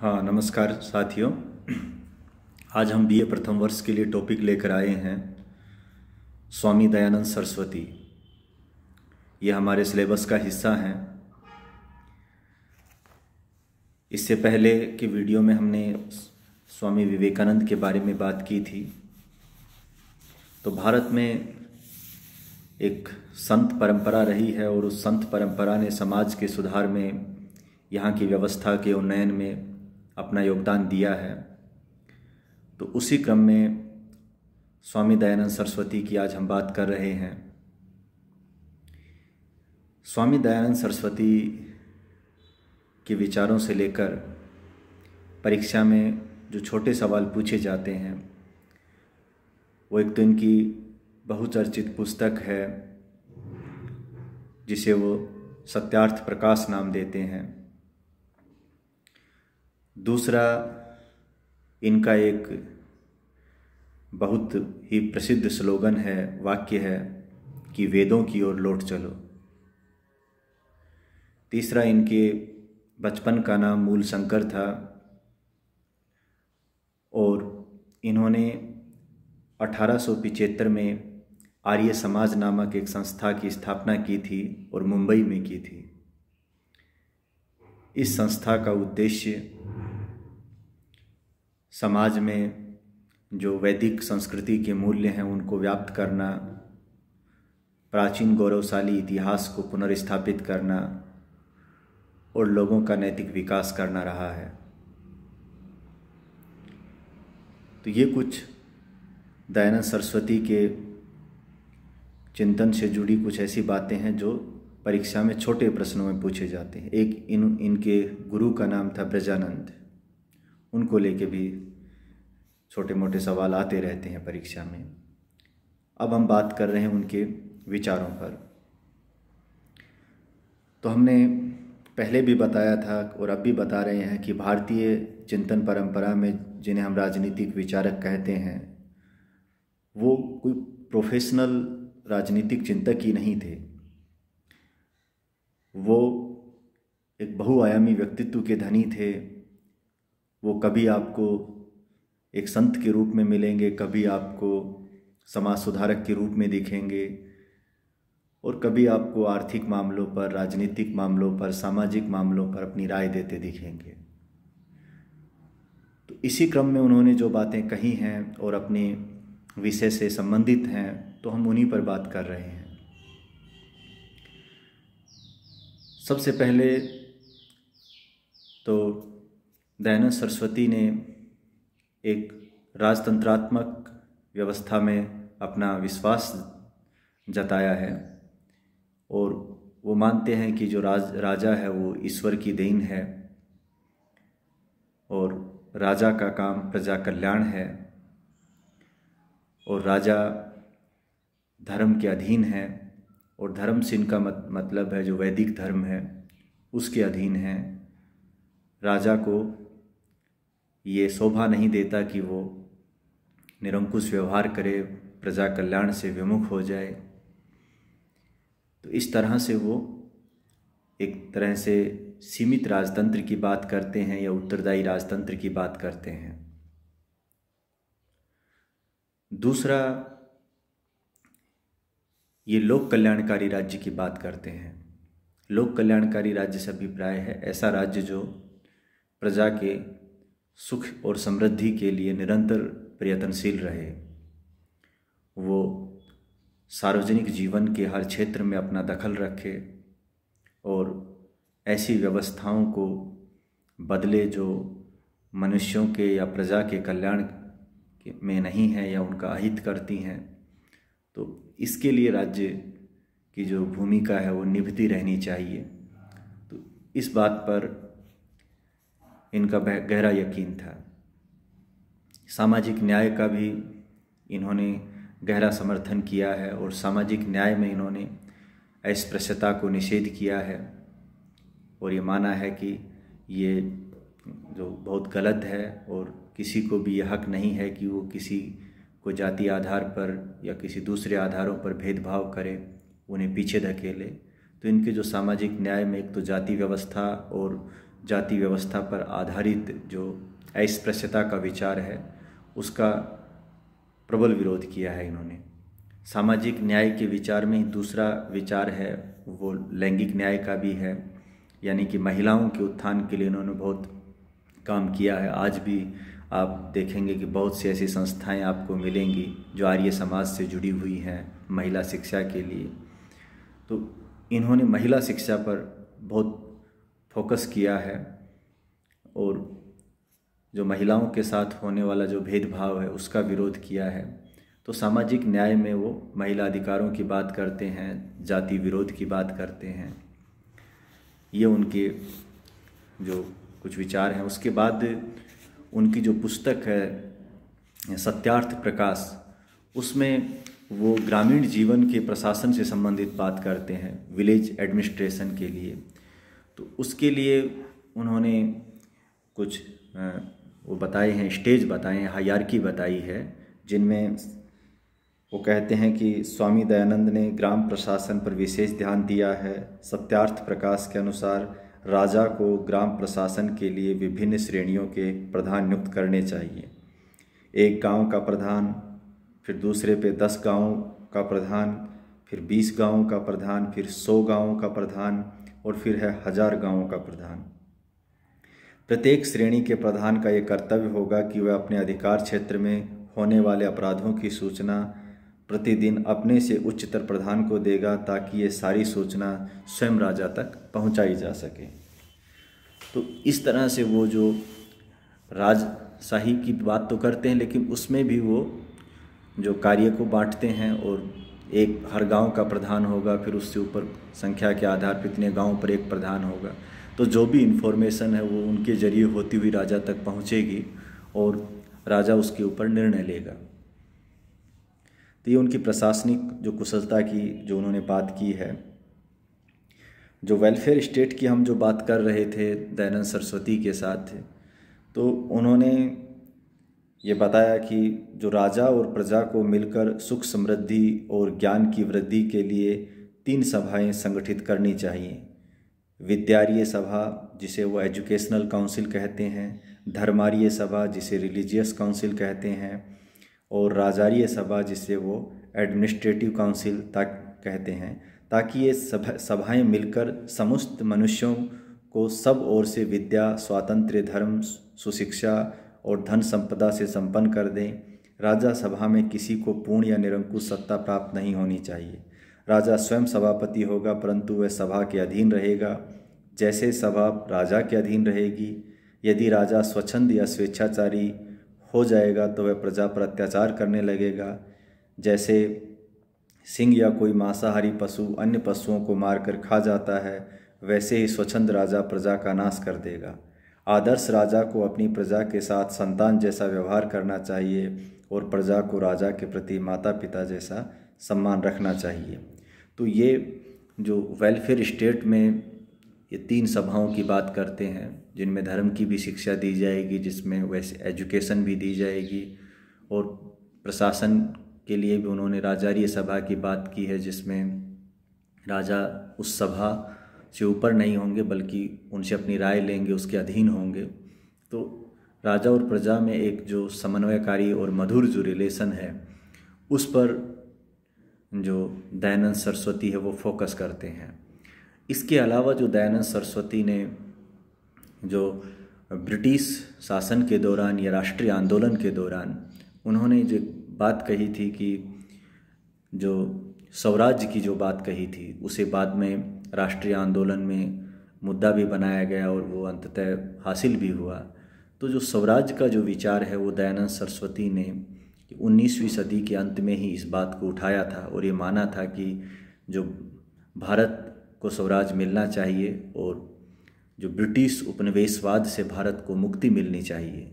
हाँ नमस्कार साथियों आज हम बीए प्रथम वर्ष के लिए टॉपिक लेकर आए हैं स्वामी दयानंद सरस्वती ये हमारे सिलेबस का हिस्सा हैं इससे पहले के वीडियो में हमने स्वामी विवेकानंद के बारे में बात की थी तो भारत में एक संत परंपरा रही है और उस संत परंपरा ने समाज के सुधार में यहाँ की व्यवस्था के उन्नयन में अपना योगदान दिया है तो उसी क्रम में स्वामी दयानंद सरस्वती की आज हम बात कर रहे हैं स्वामी दयानंद सरस्वती के विचारों से लेकर परीक्षा में जो छोटे सवाल पूछे जाते हैं वो एक तो इनकी बहुचर्चित पुस्तक है जिसे वो सत्यार्थ प्रकाश नाम देते हैं दूसरा इनका एक बहुत ही प्रसिद्ध स्लोगन है वाक्य है कि वेदों की ओर लौट चलो तीसरा इनके बचपन का नाम मूल शंकर था और इन्होंने अठारह में आर्य समाज नामक एक संस्था की स्थापना की थी और मुंबई में की थी इस संस्था का उद्देश्य समाज में जो वैदिक संस्कृति के मूल्य हैं उनको व्याप्त करना प्राचीन गौरवशाली इतिहास को पुनर्स्थापित करना और लोगों का नैतिक विकास करना रहा है तो ये कुछ दयानंद सरस्वती के चिंतन से जुड़ी कुछ ऐसी बातें हैं जो परीक्षा में छोटे प्रश्नों में पूछे जाते हैं एक इन इनके गुरु का नाम था ब्रजानंद उनको लेके भी छोटे मोटे सवाल आते रहते हैं परीक्षा में अब हम बात कर रहे हैं उनके विचारों पर तो हमने पहले भी बताया था और अब भी बता रहे हैं कि भारतीय चिंतन परंपरा में जिन्हें हम राजनीतिक विचारक कहते हैं वो कोई प्रोफेशनल राजनीतिक चिंतक ही नहीं थे वो एक बहुआयामी व्यक्तित्व के धनी थे वो कभी आपको एक संत के रूप में मिलेंगे कभी आपको समाज सुधारक के रूप में दिखेंगे और कभी आपको आर्थिक मामलों पर राजनीतिक मामलों पर सामाजिक मामलों पर अपनी राय देते दिखेंगे तो इसी क्रम में उन्होंने जो बातें कही हैं और अपने विषय से संबंधित हैं तो हम उन्हीं पर बात कर रहे हैं सबसे पहले तो दयानंद सरस्वती ने एक राजतंत्रात्मक व्यवस्था में अपना विश्वास जताया है और वो मानते हैं कि जो राज राजा है वो ईश्वर की देन है और राजा का काम प्रजा कल्याण है और राजा धर्म के अधीन है और धर्म से इनका मत, मतलब है जो वैदिक धर्म है उसके अधीन है राजा को ये शोभा नहीं देता कि वो निरंकुश व्यवहार करे प्रजा कल्याण से विमुख हो जाए तो इस तरह से वो एक तरह से सीमित राजतंत्र की बात करते हैं या उत्तरदायी राजतंत्र की बात करते हैं दूसरा ये लोक कल्याणकारी राज्य की बात करते हैं लोक कल्याणकारी राज्य से अभिप्राय है ऐसा राज्य जो प्रजा के सुख और समृद्धि के लिए निरंतर प्रयत्नशील रहे वो सार्वजनिक जीवन के हर क्षेत्र में अपना दखल रखे और ऐसी व्यवस्थाओं को बदले जो मनुष्यों के या प्रजा के कल्याण में नहीं है या उनका अहित करती हैं तो इसके लिए राज्य की जो भूमिका है वो निभती रहनी चाहिए तो इस बात पर इनका गहरा यकीन था सामाजिक न्याय का भी इन्होंने गहरा समर्थन किया है और सामाजिक न्याय में इन्होंने अस्पृश्यता को निषेध किया है और ये माना है कि ये जो बहुत गलत है और किसी को भी यह हक नहीं है कि वो किसी को जाति आधार पर या किसी दूसरे आधारों पर भेदभाव करे उन्हें पीछे धकेले तो इनके जो सामाजिक न्याय में एक तो जाति व्यवस्था और जाति व्यवस्था पर आधारित जो अस्पृश्यता का विचार है उसका प्रबल विरोध किया है इन्होंने सामाजिक न्याय के विचार में ही दूसरा विचार है वो लैंगिक न्याय का भी है यानी कि महिलाओं के उत्थान के लिए इन्होंने बहुत काम किया है आज भी आप देखेंगे कि बहुत सी ऐसी संस्थाएं आपको मिलेंगी जो आर्य समाज से जुड़ी हुई हैं महिला शिक्षा के लिए तो इन्होंने महिला शिक्षा पर बहुत फोकस किया है और जो महिलाओं के साथ होने वाला जो भेदभाव है उसका विरोध किया है तो सामाजिक न्याय में वो महिला अधिकारों की बात करते हैं जाति विरोध की बात करते हैं ये उनके जो कुछ विचार हैं उसके बाद उनकी जो पुस्तक है सत्यार्थ प्रकाश उसमें वो ग्रामीण जीवन के प्रशासन से संबंधित बात करते हैं विलेज एडमिनिस्ट्रेशन के लिए तो उसके लिए उन्होंने कुछ वो बताए हैं स्टेज बताए हैं हयारकी बताई है जिनमें वो कहते हैं कि स्वामी दयानंद ने ग्राम प्रशासन पर विशेष ध्यान दिया है सत्यार्थ प्रकाश के अनुसार राजा को ग्राम प्रशासन के लिए विभिन्न श्रेणियों के प्रधान नियुक्त करने चाहिए एक गांव का प्रधान फिर दूसरे पे दस गांव का प्रधान फिर बीस गांव का प्रधान फिर सौ गांव का प्रधान और फिर है हजार गांवों का प्रधान प्रत्येक श्रेणी के प्रधान का ये कर्तव्य होगा कि वह अपने अधिकार क्षेत्र में होने वाले अपराधों की सूचना प्रतिदिन अपने से उच्चतर प्रधान को देगा ताकि ये सारी सूचना स्वयं राजा तक पहुंचाई जा सके तो इस तरह से वो जो राजशाही की बात तो करते हैं लेकिन उसमें भी वो जो कार्य को बांटते हैं और एक हर गांव का प्रधान होगा फिर उससे ऊपर संख्या के आधार पर इतने गांव पर एक प्रधान होगा तो जो भी इन्फॉर्मेशन है वो उनके जरिए होती हुई राजा तक पहुंचेगी और राजा उसके ऊपर निर्णय लेगा तो ये उनकी प्रशासनिक जो कुशलता की जो उन्होंने बात की है जो वेलफेयर स्टेट की हम जो बात कर रहे थे दयानंद सरस्वती के साथ तो उन्होंने ये बताया कि जो राजा और प्रजा को मिलकर सुख समृद्धि और ज्ञान की वृद्धि के लिए तीन सभाएं संगठित करनी चाहिए विद्यारीय सभा जिसे वो एजुकेशनल काउंसिल कहते हैं धर्मारीय सभा जिसे रिलीजियस काउंसिल कहते हैं और राजारीय सभा जिसे वो एडमिनिस्ट्रेटिव काउंसिल तक कहते हैं ताकि ये सभा सभाएँ मिलकर समस्त मनुष्यों को सब ओर से विद्या स्वातंत्र्य धर्म सुशिक्षा और धन संपदा से संपन्न कर दें राजा सभा में किसी को पूर्ण या निरंकुश सत्ता प्राप्त नहीं होनी चाहिए राजा स्वयं सभापति होगा परंतु वह सभा के अधीन रहेगा जैसे सभा राजा के अधीन रहेगी यदि राजा स्वच्छंद या स्वेच्छाचारी हो जाएगा तो वह प्रजा पर अत्याचार करने लगेगा जैसे सिंह या कोई मांसाहारी पशु अन्य पशुओं को मारकर खा जाता है वैसे ही स्वच्छंद राजा प्रजा का नाश कर देगा आदर्श राजा को अपनी प्रजा के साथ संतान जैसा व्यवहार करना चाहिए और प्रजा को राजा के प्रति माता पिता जैसा सम्मान रखना चाहिए तो ये जो वेलफेयर स्टेट में ये तीन सभाओं की बात करते हैं जिनमें धर्म की भी शिक्षा दी जाएगी जिसमें वैसे एजुकेशन भी दी जाएगी और प्रशासन के लिए भी उन्होंने राजारीय सभा की बात की है जिसमें राजा उस सभा से ऊपर नहीं होंगे बल्कि उनसे अपनी राय लेंगे उसके अधीन होंगे तो राजा और प्रजा में एक जो समन्वयकारी और मधुर जो रिलेशन है उस पर जो दयानंद सरस्वती है वो फोकस करते हैं इसके अलावा जो दयानंद सरस्वती ने जो ब्रिटिश शासन के दौरान या राष्ट्रीय आंदोलन के दौरान उन्होंने जो बात कही थी कि जो स्वराज्य की जो बात कही थी उसे बाद में राष्ट्रीय आंदोलन में मुद्दा भी बनाया गया और वो अंततः हासिल भी हुआ तो जो स्वराज का जो विचार है वो दयानंद सरस्वती ने उन्नीसवीं सदी के अंत में ही इस बात को उठाया था और ये माना था कि जो भारत को स्वराज मिलना चाहिए और जो ब्रिटिश उपनिवेशवाद से भारत को मुक्ति मिलनी चाहिए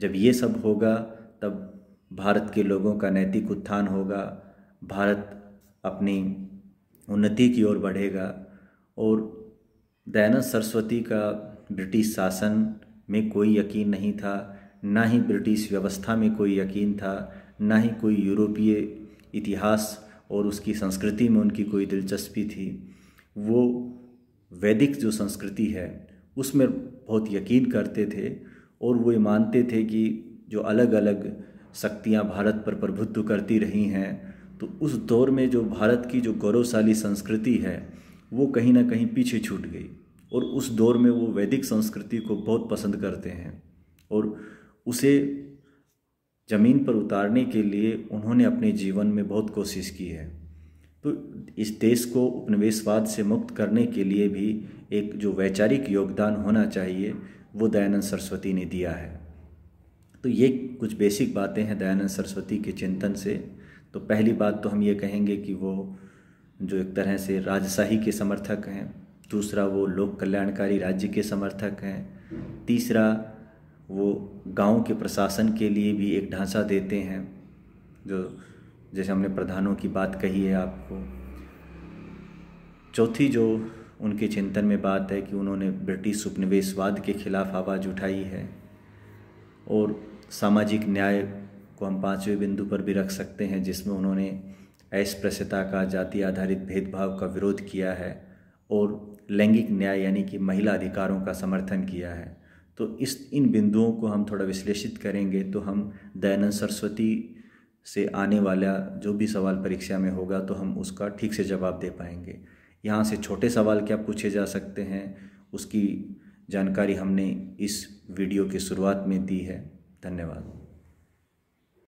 जब ये सब होगा तब भारत के लोगों का नैतिक उत्थान होगा भारत अपनी उन्नति की ओर बढ़ेगा और दयानंद सरस्वती का ब्रिटिश शासन में कोई यकीन नहीं था ना ही ब्रिटिश व्यवस्था में कोई यकीन था ना ही कोई यूरोपीय इतिहास और उसकी संस्कृति में उनकी कोई दिलचस्पी थी वो वैदिक जो संस्कृति है उसमें बहुत यकीन करते थे और वो ये मानते थे कि जो अलग अलग शक्तियाँ भारत पर प्रभुत्व करती रही हैं तो उस दौर में जो भारत की जो गौरवशाली संस्कृति है वो कहीं ना कहीं पीछे छूट गई और उस दौर में वो वैदिक संस्कृति को बहुत पसंद करते हैं और उसे ज़मीन पर उतारने के लिए उन्होंने अपने जीवन में बहुत कोशिश की है तो इस देश को उपनिवेशवाद से मुक्त करने के लिए भी एक जो वैचारिक योगदान होना चाहिए वो दयानंद सरस्वती ने दिया है तो ये कुछ बेसिक बातें हैं दयानंद सरस्वती के चिंतन से तो पहली बात तो हम ये कहेंगे कि वो जो एक तरह से राजशाही के समर्थक हैं दूसरा वो लोक कल्याणकारी राज्य के समर्थक हैं तीसरा वो गांव के प्रशासन के लिए भी एक ढांचा देते हैं जो जैसे हमने प्रधानों की बात कही है आपको चौथी जो उनके चिंतन में बात है कि उन्होंने ब्रिटिश उपनिवेशवाद के खिलाफ आवाज़ उठाई है और सामाजिक न्याय को हम पाँचवें बिंदु पर भी रख सकते हैं जिसमें उन्होंने अस्पृश्यता का जाति आधारित भेदभाव का विरोध किया है और लैंगिक न्याय यानी कि महिला अधिकारों का समर्थन किया है तो इस इन बिंदुओं को हम थोड़ा विश्लेषित करेंगे तो हम दयानंद सरस्वती से आने वाला जो भी सवाल परीक्षा में होगा तो हम उसका ठीक से जवाब दे पाएंगे यहाँ से छोटे सवाल क्या पूछे जा सकते हैं उसकी जानकारी हमने इस वीडियो की शुरुआत में दी है धन्यवाद